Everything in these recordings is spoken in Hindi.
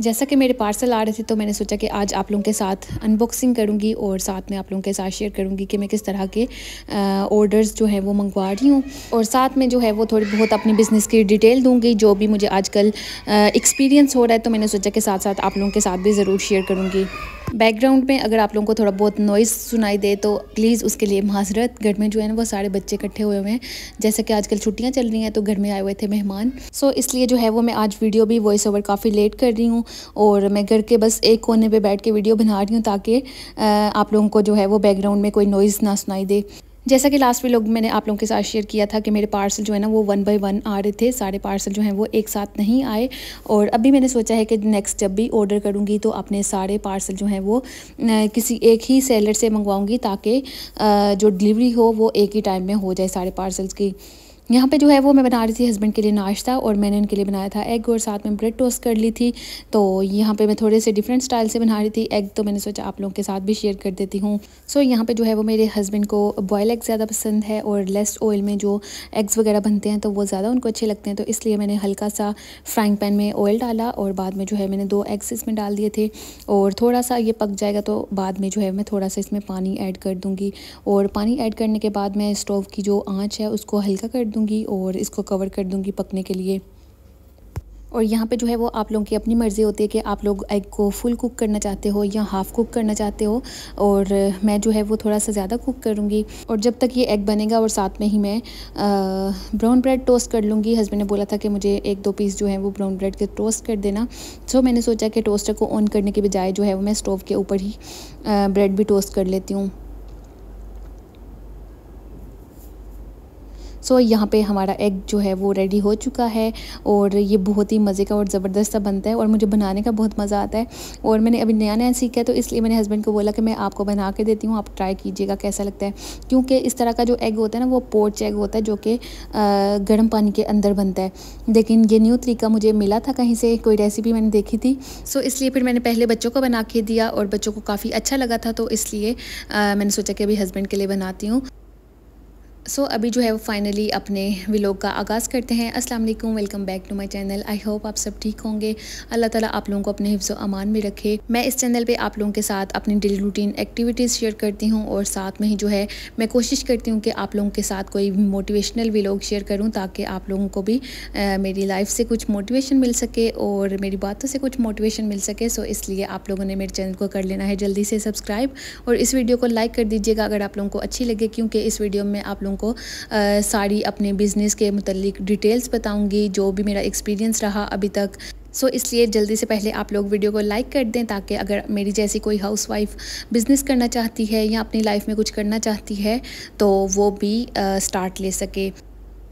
जैसा कि मेरे पार्सल आ रहे थे तो मैंने सोचा कि आज आप लोगों के साथ अनबॉक्सिंग करूँगी और साथ में आप लोगों के साथ शेयर करूँगी कि मैं किस तरह के ऑर्डर्स जो है वो मंगवा रही हूँ और साथ में जो है वो थोड़ी बहुत अपनी बिज़नेस की डिटेल दूंगी जो भी मुझे आजकल एक्सपीरियंस हो रहा है तो मैंने सोचा कि साथ साथ आप लोगों के साथ भी ज़रूर शेयर करूँगी बैकग्राउंड में अगर आप लोगों को थोड़ा बहुत नॉइज़ सुनाई दे तो प्लीज़ उसके लिए माजरत घर में जो है ना वो सारे बच्चे इकट्ठे हुए हुए हैं जैसे कि आजकल छुट्टियाँ चल रही हैं तो घर में आए हुए थे मेहमान सो इसलिए जो है वो मैं आज वीडियो भी वॉइस ओवर काफ़ी लेट कर रही हूँ और मैं घर के बस एक कोने पर बैठ के वीडियो बना रही हूँ ताकि आप लोगों को जो है वो बैकग्राउंड में कोई नॉइज़ ना सुनाई दे जैसा कि लास्ट वीलॉग मैंने आप लोगों के साथ शेयर किया था कि मेरे पार्सल जो है ना वो वन बाय वन आ रहे थे सारे पार्सल जो हैं वो एक साथ नहीं आए और अभी मैंने सोचा है कि नेक्स्ट जब भी ऑर्डर करूँगी तो अपने सारे पार्सल जो हैं वो किसी एक ही सेलर से मंगवाऊँगी ताकि जो डिलीवरी हो वो एक ही टाइम में हो जाए सारे पार्सल्स की यहाँ पे जो है वो मैं बना रही थी हस्बैंड के लिए नाश्ता और मैंने उनके लिए बनाया था एग और साथ में ब्रेड टोस्ट कर ली थी तो यहाँ पे मैं थोड़े से डिफरेंट स्टाइल से बना रही थी एग तो मैंने सोचा आप लोगों के साथ भी शेयर कर देती हूँ सो so, यहाँ पे जो है वो मेरे हस्बैंड को बॉयल एग ज़्यादा पसंद है और लेस ऑयल में जो एग्स वगैरह बनते हैं तो वो ज़्यादा उनको अच्छे लगते हैं तो इसलिए मैंने हल्का सा फ्राइंग पैन में ऑयल डाला और बाद में जो है मैंने दो एग्स इसमें डाल दिए थे और थोड़ा सा ये पक जाएगा तो बाद में जो है मैं थोड़ा सा इसमें पानी ऐड कर दूँगी और पानी ऐड करने के बाद मैं स्टोव की जो आँच है उसको हल्का कर दूँगी और इसको कवर कर दूँगी पकने के लिए और यहाँ पे जो है वो आप लोगों की अपनी मर्ज़ी होती है कि आप लोग एग को फुल कुक करना चाहते हो या हाफ़ कुक करना चाहते हो और मैं जो है वो थोड़ा सा ज़्यादा कुक करूँगी और जब तक ये एग बनेगा और साथ में ही मैं ब्राउन ब्रेड टोस्ट कर लूँगी हस्बैंड ने बोला था कि मुझे एक दो पीस जो है वो ब्राउन ब्रेड के टोस्ट कर देना सो मैंने सोचा कि टोस्टर को ऑन करने के बजाय जो है वो मैं स्टोव के ऊपर ही ब्रेड भी टोस्ट कर लेती हूँ सो यहाँ पे हमारा एग जो है वो रेडी हो चुका है और ये बहुत ही मज़े का और ज़बरदस्त बनता है और मुझे बनाने का बहुत मज़ा आता है और मैंने अभी नया नया सीखा है तो इसलिए मैंने हस्बैंड को बोला कि मैं आपको बना के देती हूँ आप ट्राई कीजिएगा कैसा लगता है क्योंकि इस तरह का जो एग होता है ना वो पोर्च एग होता है जो कि गर्म पानी के अंदर बनता है लेकिन ये न्यू तरीका मुझे मिला था कहीं से कोई रेसिपी मैंने देखी थी सो इसलिए फिर मैंने पहले बच्चों को बना के दिया और बच्चों को काफ़ी अच्छा लगा था तो इसलिए मैंने सोचा कि अभी हस्बैंड के लिए बनाती हूँ सो so, अभी जो है वो फाइनली अपने विलोग का आगाज़ करते हैं अस्सलाम वालेकुम welcome back to my channel I hope आप सब ठीक होंगे अल्लाह ताला आप लोगों को अपने हिफ्स अमान में रखे मैं इस चैनल पे आप लोगों के साथ अपनी डेली रूटीन एक्टिविटीज़ शेयर करती हूँ और साथ में ही जो है मैं कोशिश करती हूँ कि आप लोगों के साथ कोई मोटिवेशनल विलोग शेयर करूँ ताकि आप लोगों को भी आ, मेरी लाइफ से कुछ मोटिवेशन मिल सके और मेरी बातों से कुछ मोटिवेशन मिल सके सो इसलिए आप लोगों ने मेरे चैनल को कर लेना है जल्दी से सब्सक्राइब और इस वीडियो को लाइक कर दीजिएगा अगर आप लोगों को अच्छी लगे क्योंकि इस वीडियो में आप लोगों लोगों को आ, सारी अपने बिज़नेस के मतलब डिटेल्स बताऊँगी जो भी मेरा एक्सपीरियंस रहा अभी तक सो so, इसलिए जल्दी से पहले आप लोग वीडियो को लाइक कर दें ताकि अगर मेरी जैसी कोई हाउस वाइफ बिज़नेस करना चाहती है या अपनी लाइफ में कुछ करना चाहती है तो वो भी आ, स्टार्ट ले सके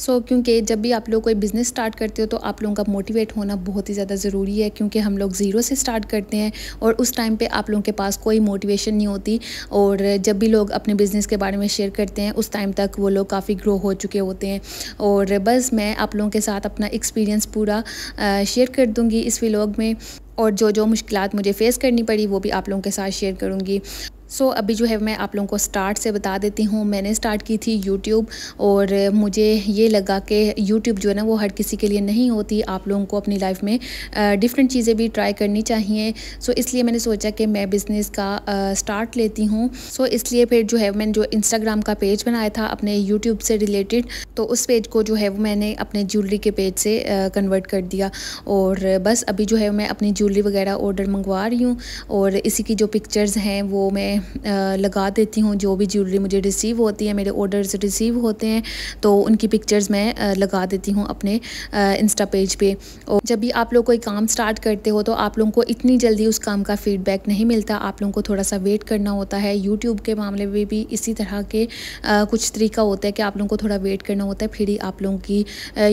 सो so, क्योंकि जब भी आप लोग कोई बिज़नेस स्टार्ट करते हो तो आप लोगों का मोटिवेट होना बहुत ही ज़्यादा ज़रूरी है क्योंकि हम लोग ज़ीरो से स्टार्ट करते हैं और उस टाइम पे आप लोगों के पास कोई मोटिवेशन नहीं होती और जब भी लोग अपने बिज़नेस के बारे में शेयर करते हैं उस टाइम तक वो लोग काफ़ी ग्रो हो चुके होते हैं और बस मैं आप लोगों के साथ अपना एक्सपीरियंस पूरा शेयर कर दूँगी इस व्लॉग में और जो जो मुश्किल मुझे फ़ेस करनी पड़ी वो भी आप लोगों के साथ शेयर करूँगी सो so, अभी जो है मैं आप लोगों को स्टार्ट से बता देती हूँ मैंने स्टार्ट की थी यूट्यूब और मुझे ये लगा कि यूट्यूब जो है ना वो हर किसी के लिए नहीं होती आप लोगों को अपनी लाइफ में डिफरेंट चीज़ें भी ट्राई करनी चाहिए सो so, इसलिए मैंने सोचा कि मैं बिज़नेस का आ, स्टार्ट लेती हूँ सो so, इसलिए फिर जो है मैंने जो इंस्टाग्राम का पेज बनाया था अपने यूट्यूब से रिलेटेड तो उस पेज को जो है वो मैंने अपने ज्वेलरी के पेज से कन्वर्ट कर दिया और बस अभी जो है मैं अपनी ज्वेलरी वगैरह ऑर्डर मंगवा रही हूँ और इसी की जो पिक्चर्स हैं वो मैं लगा देती हूँ जो भी ज्वेलरी मुझे रिसीव होती है मेरे ऑर्डर्स रिसीव होते हैं तो उनकी पिक्चर्स मैं लगा देती हूँ अपने इंस्टा पेज पे और जब भी आप लोग कोई काम स्टार्ट करते हो तो आप लोगों को इतनी जल्दी उस काम का फीडबैक नहीं मिलता आप लोगों को थोड़ा सा वेट करना होता है यूट्यूब के मामले में भी इसी तरह के कुछ तरीका होता है कि आप लोगों को थोड़ा वेट करना होता है फिर ही आप लोगों की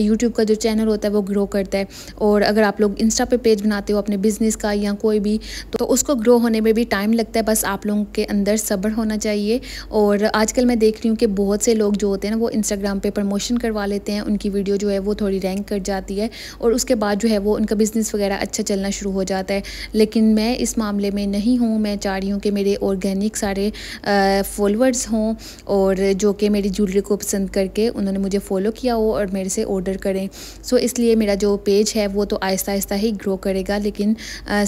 यूट्यूब का जो चैनल होता है वो ग्रो करता है और अगर आप लोग इंस्टा पे पेज बनाते हो अपने बिज़नेस का या कोई भी तो, तो उसको ग्रो होने में भी टाइम लगता है बस आप लोगों आपके अंदर सब्र होना चाहिए और आजकल मैं देख रही हूँ कि बहुत से लोग जो होते हैं ना वो इंस्टाग्राम पे प्रमोशन करवा लेते हैं उनकी वीडियो जो है वो थोड़ी रैंक कर जाती है और उसके बाद जो है वो उनका बिज़नेस वगैरह अच्छा चलना शुरू हो जाता है लेकिन मैं इस मामले में नहीं हूँ मैं चाह रही हूँ कि मेरे ऑर्गेनिक सारे फॉलोअर्स हों और जो कि मेरी ज्वेलरी को पसंद करके उन्होंने मुझे फ़ॉलो किया हो और मेरे से ऑर्डर करें सो इसलिए मेरा जो पेज है वो तो आहिस्ता आहिस्ता ही ग्रो करेगा लेकिन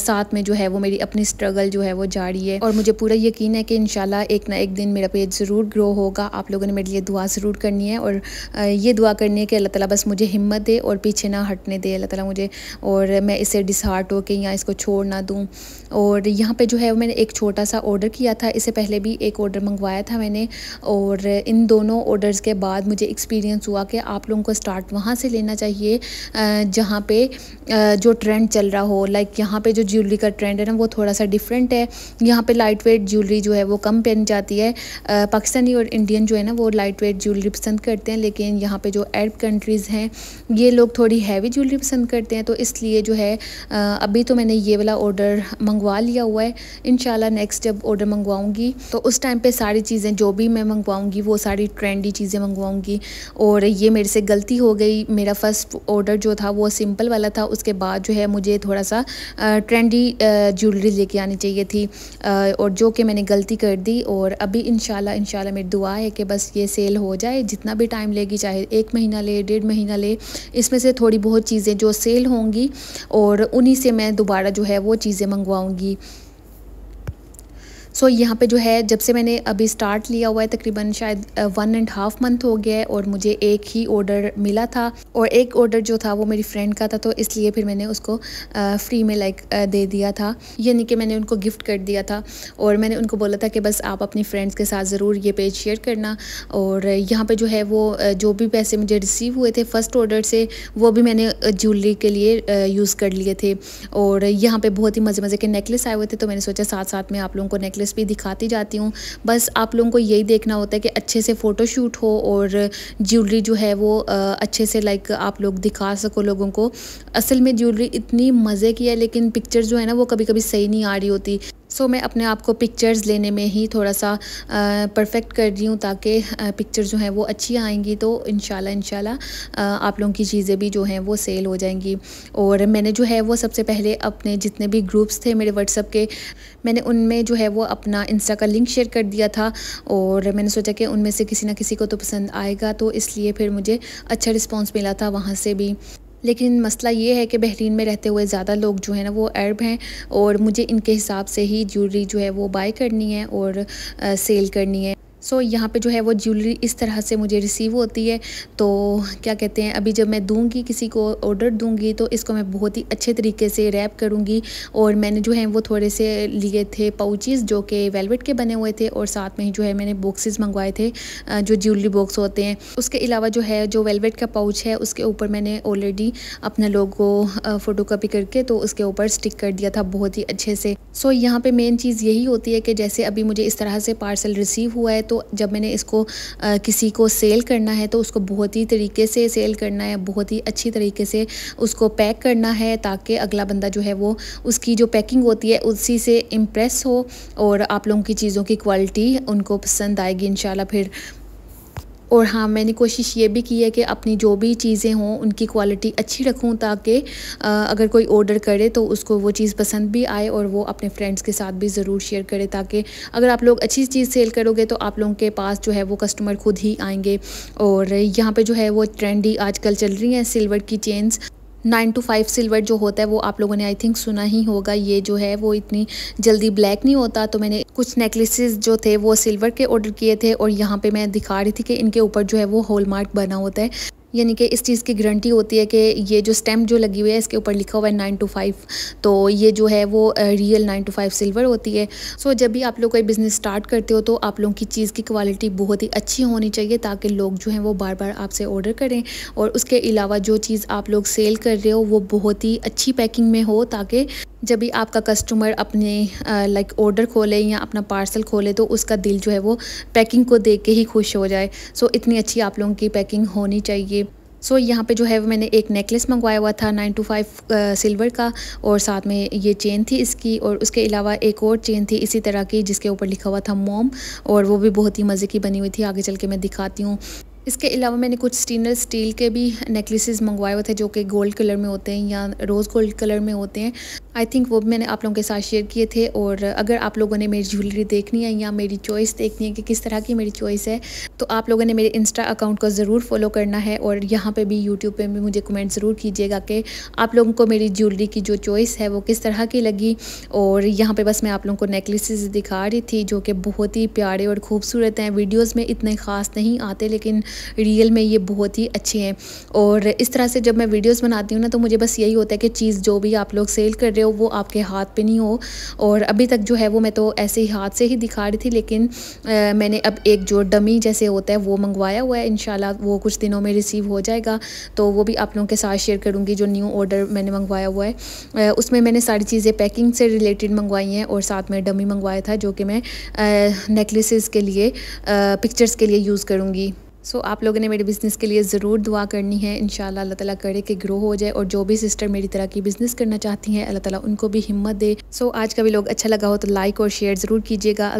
साथ में जो है वो मेरी अपनी स्ट्रगल जो है वो जारी है और मुझे पूरा यकीन यकीन है कि इन एक ना एक दिन मेरा पेज ज़रूर ग्रो होगा आप लोगों ने मेरे लिए दुआ ज़रूर करनी है और ये दुआ करनी है कि अल्लाह ताला बस मुझे हिम्मत दे और पीछे ना हटने दे अल्लाह ताला मुझे और मैं इसे डिसहार्ट होकर या इसको छोड़ ना दूँ और यहाँ पर जो है मैंने एक छोटा सा ऑर्डर किया था इससे पहले भी एक ऑर्डर मंगवाया था मैंने और इन दोनों ऑर्डर्स के बाद मुझे एक्सपीरियंस हुआ कि आप लोगों को स्टार्ट वहाँ से लेना चाहिए जहाँ पे जो ट्रेंड चल रहा हो लाइक यहाँ पे जो ज्वेलरी का ट्रेंड है ना वो थोड़ा सा डिफरेंट है यहाँ पे लाइट वेट ज्वेलरी ज्वेलरी जो है वो कम पहन जाती है पाकिस्तानी और इंडियन जो है ना वो लाइट वेट ज्वेलरी पसंद करते हैं लेकिन यहाँ पे जो अरब कंट्रीज़ हैं ये लोग थोड़ी हैवी ज्वेलरी पसंद करते हैं तो इसलिए जो है अभी तो मैंने ये वाला ऑर्डर मंगवा लिया हुआ है इन नेक्स्ट जब ऑर्डर मंगवाऊँगी तो उस टाइम पर सारी चीज़ें जो भी मैं मंगवाऊँगी वो सारी ट्रेंडी चीज़ें मंगवाऊँगी और ये मेरे से गलती हो गई मेरा फ़र्स्ट ऑर्डर जो था वो सिंपल वाला था उसके बाद जो है मुझे थोड़ा सा ट्रेंडी ज्वेलरी लेके आनी चाहिए थी और जो कि मैंने गलती कर दी और अभी इन शाला मेरी दुआ है कि बस ये सेल हो जाए जितना भी टाइम लेगी चाहे एक महीना ले डेढ़ महीना ले इसमें से थोड़ी बहुत चीज़ें जो सेल होंगी और उन्हीं से मैं दोबारा जो है वो चीज़ें मंगवाऊँगी सो so, यहाँ पे जो है जब से मैंने अभी स्टार्ट लिया हुआ है तकरीबन शायद वन एंड हाफ मंथ हो गया है और मुझे एक ही ऑर्डर मिला था और एक ऑर्डर जो था वो मेरी फ्रेंड का था तो इसलिए फिर मैंने उसको फ्री में लाइक दे दिया था यानी कि मैंने उनको गिफ्ट कर दिया था और मैंने उनको बोला था कि बस आप अपनी फ्रेंड्स के साथ ज़रूर ये पेज शेयर करना और यहाँ पर जो है वो जो भी पैसे मुझे रिसीव हुए थे फर्स्ट ऑर्डर से वो भी मैंने ज्वेलरी के लिए यूज़ कर लिए थे और यहाँ पर बहुत ही मज़े मज़े के नेकलेस आए हुए थे तो मैंने सोचा साथ साथ में आप लोगों को नेकलेस प्रोसेस भी दिखाती जाती हूँ बस आप लोगों को यही देखना होता है कि अच्छे से फ़ोटोशूट हो और ज्वेलरी जो है वो अच्छे से लाइक आप लोग दिखा सको लोगों को असल में ज्वेलरी इतनी मज़े की है लेकिन पिक्चर जो है ना वो कभी कभी सही नहीं आ रही होती सो so, मैं अपने आप को पिक्चर्स लेने में ही थोड़ा सा परफेक्ट कर रही हूँ ताकि पिक्चर जो हैं वो अच्छी आएंगी तो इन शाला आप लोगों की चीज़ें भी जो हैं वो सेल हो जाएंगी और मैंने जो है वो सबसे पहले अपने जितने भी ग्रुप्स थे मेरे व्हाट्सअप के मैंने उनमें जो है वो अपना इंस्टा का लिंक शेयर कर दिया था और मैंने सोचा कि उनमें से किसी ना किसी को तो पसंद आएगा तो इसलिए फिर मुझे अच्छा रिस्पॉन्स मिला था वहाँ से भी लेकिन मसला ये है कि बहरीन में रहते हुए ज़्यादा लोग जो है ना वो अरब हैं और मुझे इनके हिसाब से ही ज्वेलरी जो है वो बाय करनी है और सेल करनी है सो so, यहाँ पे जो है वो ज्वेलरी इस तरह से मुझे रिसीव होती है तो क्या कहते हैं अभी जब मैं दूंगी किसी को ऑर्डर दूंगी तो इसको मैं बहुत ही अच्छे तरीके से रैप करूँगी और मैंने जो है वो थोड़े से लिए थे पाउचेज़ जो कि वेलवेट के बने हुए थे और साथ में ही जो है मैंने बॉक्सेस मंगवाए थे जो ज्वेलरी बॉक्स होते हैं उसके अलावा जो है जो वेलवेट का पाउच है उसके ऊपर मैंने ऑलरेडी अपना लोगो फ़ोटो करके तो उसके ऊपर स्टिक कर दिया था बहुत ही अच्छे से सो so, यहाँ पर मेन चीज़ यही होती है कि जैसे अभी मुझे इस तरह से पार्सल रिसीव हुआ है तो जब मैंने इसको आ, किसी को सेल करना है तो उसको बहुत ही तरीके से सेल करना है बहुत ही अच्छी तरीके से उसको पैक करना है ताकि अगला बंदा जो है वो उसकी जो पैकिंग होती है उसी से इम्प्रेस हो और आप लोगों की चीज़ों की क्वालिटी उनको पसंद आएगी इन फिर और हाँ मैंने कोशिश ये भी की है कि अपनी जो भी चीज़ें हों उनकी क्वालिटी अच्छी रखूँ ताकि अगर कोई ऑर्डर करे तो उसको वो चीज़ पसंद भी आए और वो अपने फ्रेंड्स के साथ भी ज़रूर शेयर करे ताकि अगर आप लोग अच्छी चीज़ सेल करोगे तो आप लोगों के पास जो है वो कस्टमर खुद ही आएंगे और यहाँ पर जो है वो ट्रेंडी आजकल चल रही हैं सिल्वर की chains nine two five silver जो होता है वो आप लोगों ने आई थिंक सुना ही होगा ये जो है वो इतनी जल्दी ब्लैक नहीं होता तो मैंने कुछ नेकलेसेस जो थे वो सिल्वर के ऑर्डर किए थे और यहाँ पे मैं दिखा रही थी कि इनके ऊपर जो है वो हॉलमार्क बना होता है यानी कि इस चीज़ की गारंटी होती है कि ये जो स्टैम्प जो लगी हुई है इसके ऊपर लिखा हुआ है नाइन टू फाइव तो ये जो है वो real nine two five silver होती है सो so, जब भी आप लोग कोई बिज़नेस स्टार्ट करते हो तो आप लोगों की चीज़ की क्वालिटी बहुत ही अच्छी होनी चाहिए ताकि लोग जो हैं वो बार बार आपसे ऑर्डर करें और उसके अलावा जो चीज़ आप लोग सेल कर रहे हो वो बहुत ही अच्छी पैकिंग में हो ताकि जब भी आपका कस्टमर अपने लाइक ऑर्डर खोले या अपना पार्सल खोले तो उसका दिल जो है वो पैकिंग को देख के ही खुश हो जाए सो so, इतनी अच्छी आप लोगों की पैकिंग होनी चाहिए सो so, यहाँ पे जो है वो मैंने एक नेकलेस मंगवाया हुआ था नाइन टू फाइव सिल्वर का और साथ में ये चेन थी इसकी और उसके अलावा एक और चेन थी इसी तरह की जिसके ऊपर लिखा हुआ था मोम और वो भी बहुत ही मज़े की बनी हुई थी आगे चल के मैं दिखाती हूँ इसके अलावा मैंने कुछ स्टेनलेस स्टील के भी नेकलेसेस मंगवाए हुए थे जो कि गोल्ड कलर में होते हैं या रोज़ गोल्ड कलर में होते हैं आई थिंक वो भी मैंने आप लोगों के साथ शेयर किए थे और अगर आप लोगों ने मेरी ज्वेलरी देखनी है या मेरी चॉइस देखनी है कि किस तरह की मेरी चॉइस है तो आप लोगों ने मेरे इंस्टा अकाउंट को ज़रूर फॉलो करना है और यहाँ पर भी यूट्यूब पर भी मुझे कमेंट ज़रूर कीजिएगा कि आप लोगों को मेरी ज्वेलरी की जो चॉइस है वो किस तरह की लगी और यहाँ पर बस मैं आप लोगों को नेकलेसेस दिखा रही थी जो कि बहुत ही प्यारे और खूबसूरत हैं वीडियोज़ में इतने ख़ास नहीं आते लेकिन रियल में ये बहुत ही अच्छे हैं और इस तरह से जब मैं वीडियोस बनाती हूँ ना तो मुझे बस यही होता है कि चीज़ जो भी आप लोग सेल कर रहे हो वो आपके हाथ पे नहीं हो और अभी तक जो है वो मैं तो ऐसे ही हाथ से ही दिखा रही थी लेकिन आ, मैंने अब एक जो डमी जैसे होता है वो मंगवाया हुआ है इन वो कुछ दिनों में रिसीव हो जाएगा तो वो भी आप लोगों के साथ शेयर करूँगी जो न्यू ऑर्डर मैंने मंगवाया हुआ है उसमें मैंने सारी चीज़ें पैकिंग से रिलेटेड मंगवाई हैं और साथ में डमी मंगवाया था जो कि मैं नेकलेसेस के लिए पिक्चर्स के लिए यूज़ करूँगी सो so, आप लोगों ने मेरे बिज़नेस के लिए ज़रूर दुआ करनी है इन अल्लाह ताला करे कि ग्रो हो जाए और जो भी सिस्टर मेरी तरह की बिज़नेस करना चाहती हैं अल्लाह ताला उनको भी हिम्मत दे सो so, आज का भी लोग अच्छा लगा हो तो लाइक और शेयर ज़रूर कीजिएगा